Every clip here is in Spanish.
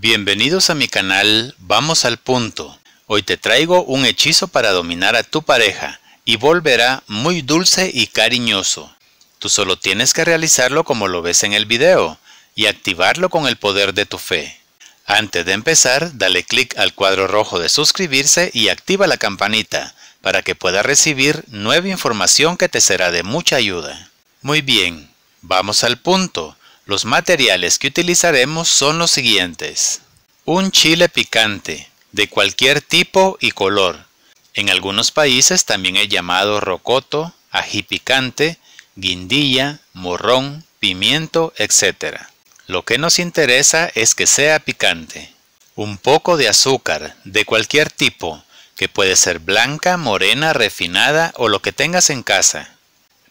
Bienvenidos a mi canal Vamos al punto. Hoy te traigo un hechizo para dominar a tu pareja y volverá muy dulce y cariñoso. Tú solo tienes que realizarlo como lo ves en el video y activarlo con el poder de tu fe. Antes de empezar, dale clic al cuadro rojo de suscribirse y activa la campanita para que puedas recibir nueva información que te será de mucha ayuda. Muy bien, vamos al punto. Los materiales que utilizaremos son los siguientes. Un chile picante, de cualquier tipo y color. En algunos países también es llamado rocoto, ají picante, guindilla, morrón, pimiento, etc. Lo que nos interesa es que sea picante. Un poco de azúcar, de cualquier tipo, que puede ser blanca, morena, refinada o lo que tengas en casa.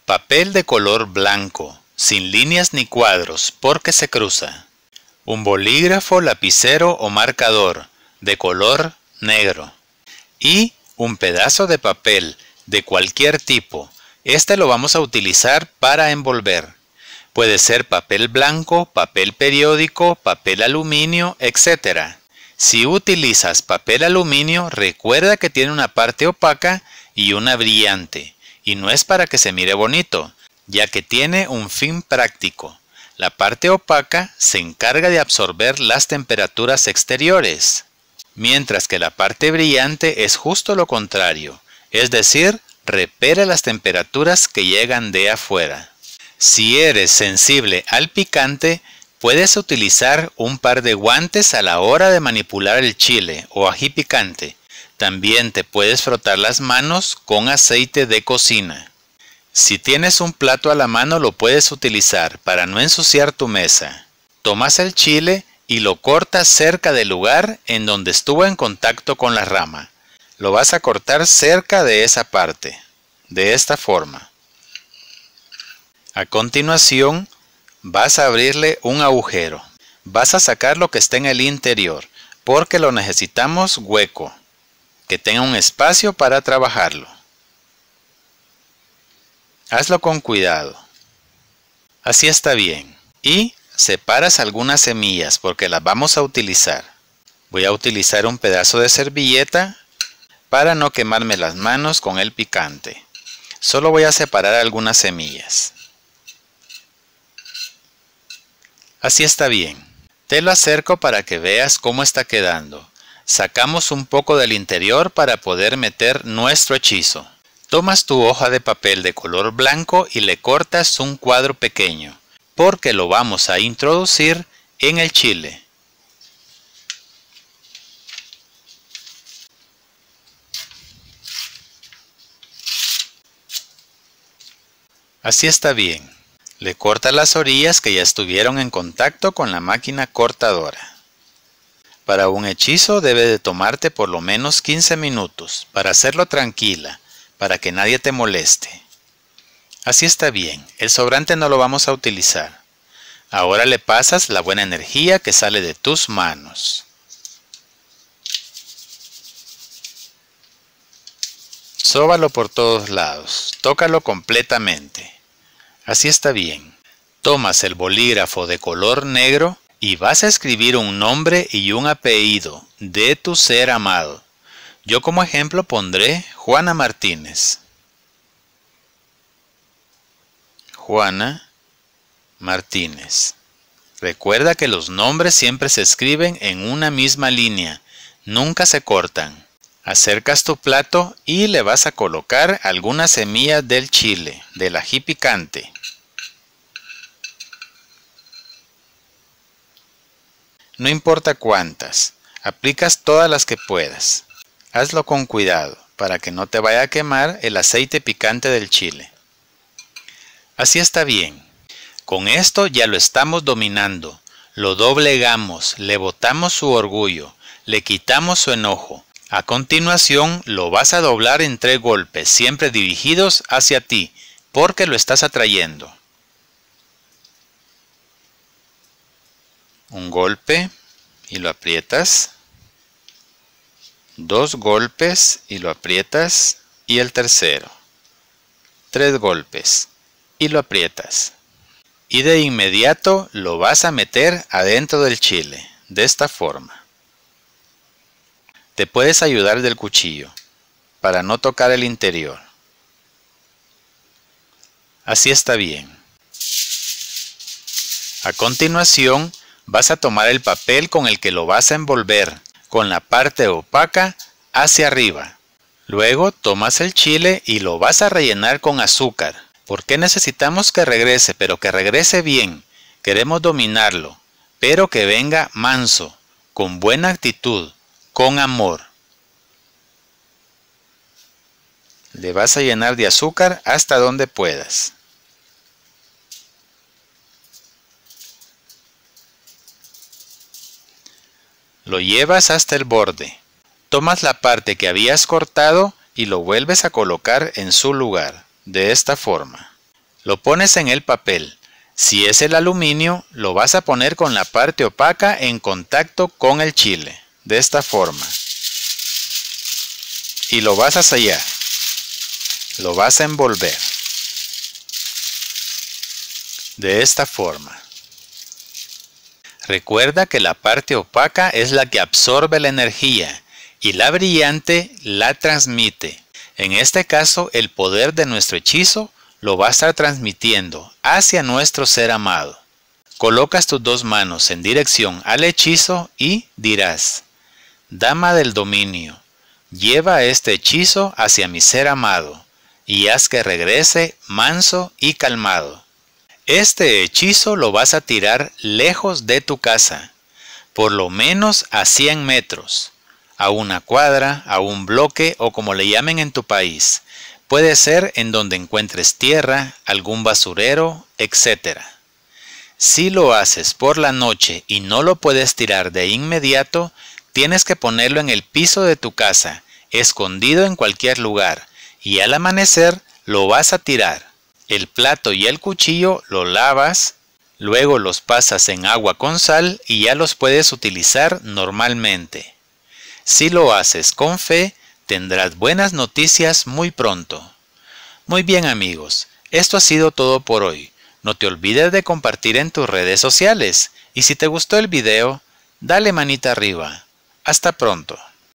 Papel de color blanco, sin líneas ni cuadros, porque se cruza. Un bolígrafo, lapicero o marcador, de color negro. Y un pedazo de papel, de cualquier tipo. Este lo vamos a utilizar para envolver. Puede ser papel blanco, papel periódico, papel aluminio, etc. Si utilizas papel aluminio, recuerda que tiene una parte opaca y una brillante. Y no es para que se mire bonito, ya que tiene un fin práctico. La parte opaca se encarga de absorber las temperaturas exteriores, mientras que la parte brillante es justo lo contrario, es decir, repere las temperaturas que llegan de afuera. Si eres sensible al picante, puedes utilizar un par de guantes a la hora de manipular el chile o ají picante. También te puedes frotar las manos con aceite de cocina. Si tienes un plato a la mano lo puedes utilizar para no ensuciar tu mesa. Tomas el chile y lo cortas cerca del lugar en donde estuvo en contacto con la rama. Lo vas a cortar cerca de esa parte, de esta forma. A continuación, vas a abrirle un agujero. Vas a sacar lo que está en el interior, porque lo necesitamos hueco, que tenga un espacio para trabajarlo. Hazlo con cuidado. Así está bien. Y separas algunas semillas porque las vamos a utilizar. Voy a utilizar un pedazo de servilleta para no quemarme las manos con el picante. Solo voy a separar algunas semillas. Así está bien. Te lo acerco para que veas cómo está quedando. Sacamos un poco del interior para poder meter nuestro hechizo. Tomas tu hoja de papel de color blanco y le cortas un cuadro pequeño, porque lo vamos a introducir en el chile. Así está bien. Le corta las orillas que ya estuvieron en contacto con la máquina cortadora. Para un hechizo debe de tomarte por lo menos 15 minutos, para hacerlo tranquila, para que nadie te moleste. Así está bien, el sobrante no lo vamos a utilizar. Ahora le pasas la buena energía que sale de tus manos. Sóbalo por todos lados, tócalo completamente. Así está bien. Tomas el bolígrafo de color negro y vas a escribir un nombre y un apellido de tu ser amado. Yo como ejemplo pondré Juana Martínez. Juana Martínez. Recuerda que los nombres siempre se escriben en una misma línea, nunca se cortan. Acercas tu plato y le vas a colocar algunas semillas del chile, del ají picante. No importa cuántas, aplicas todas las que puedas. Hazlo con cuidado para que no te vaya a quemar el aceite picante del chile. Así está bien. Con esto ya lo estamos dominando. Lo doblegamos, le botamos su orgullo, le quitamos su enojo. A continuación lo vas a doblar en tres golpes, siempre dirigidos hacia ti, porque lo estás atrayendo. Un golpe y lo aprietas. Dos golpes y lo aprietas y el tercero. Tres golpes y lo aprietas. Y de inmediato lo vas a meter adentro del chile, de esta forma. Te puedes ayudar del cuchillo para no tocar el interior. Así está bien. A continuación, vas a tomar el papel con el que lo vas a envolver con la parte opaca hacia arriba. Luego tomas el chile y lo vas a rellenar con azúcar. porque qué necesitamos que regrese? Pero que regrese bien. Queremos dominarlo, pero que venga manso, con buena actitud, con amor. Le vas a llenar de azúcar hasta donde puedas. Lo llevas hasta el borde. Tomas la parte que habías cortado y lo vuelves a colocar en su lugar, de esta forma. Lo pones en el papel. Si es el aluminio, lo vas a poner con la parte opaca en contacto con el chile, de esta forma. Y lo vas a sellar. Lo vas a envolver. De esta forma. Recuerda que la parte opaca es la que absorbe la energía y la brillante la transmite. En este caso, el poder de nuestro hechizo lo va a estar transmitiendo hacia nuestro ser amado. Colocas tus dos manos en dirección al hechizo y dirás, Dama del dominio, lleva este hechizo hacia mi ser amado y haz que regrese manso y calmado. Este hechizo lo vas a tirar lejos de tu casa, por lo menos a 100 metros, a una cuadra, a un bloque o como le llamen en tu país. Puede ser en donde encuentres tierra, algún basurero, etc. Si lo haces por la noche y no lo puedes tirar de inmediato, tienes que ponerlo en el piso de tu casa, escondido en cualquier lugar, y al amanecer lo vas a tirar. El plato y el cuchillo lo lavas, luego los pasas en agua con sal y ya los puedes utilizar normalmente. Si lo haces con fe, tendrás buenas noticias muy pronto. Muy bien amigos, esto ha sido todo por hoy. No te olvides de compartir en tus redes sociales y si te gustó el video, dale manita arriba. Hasta pronto.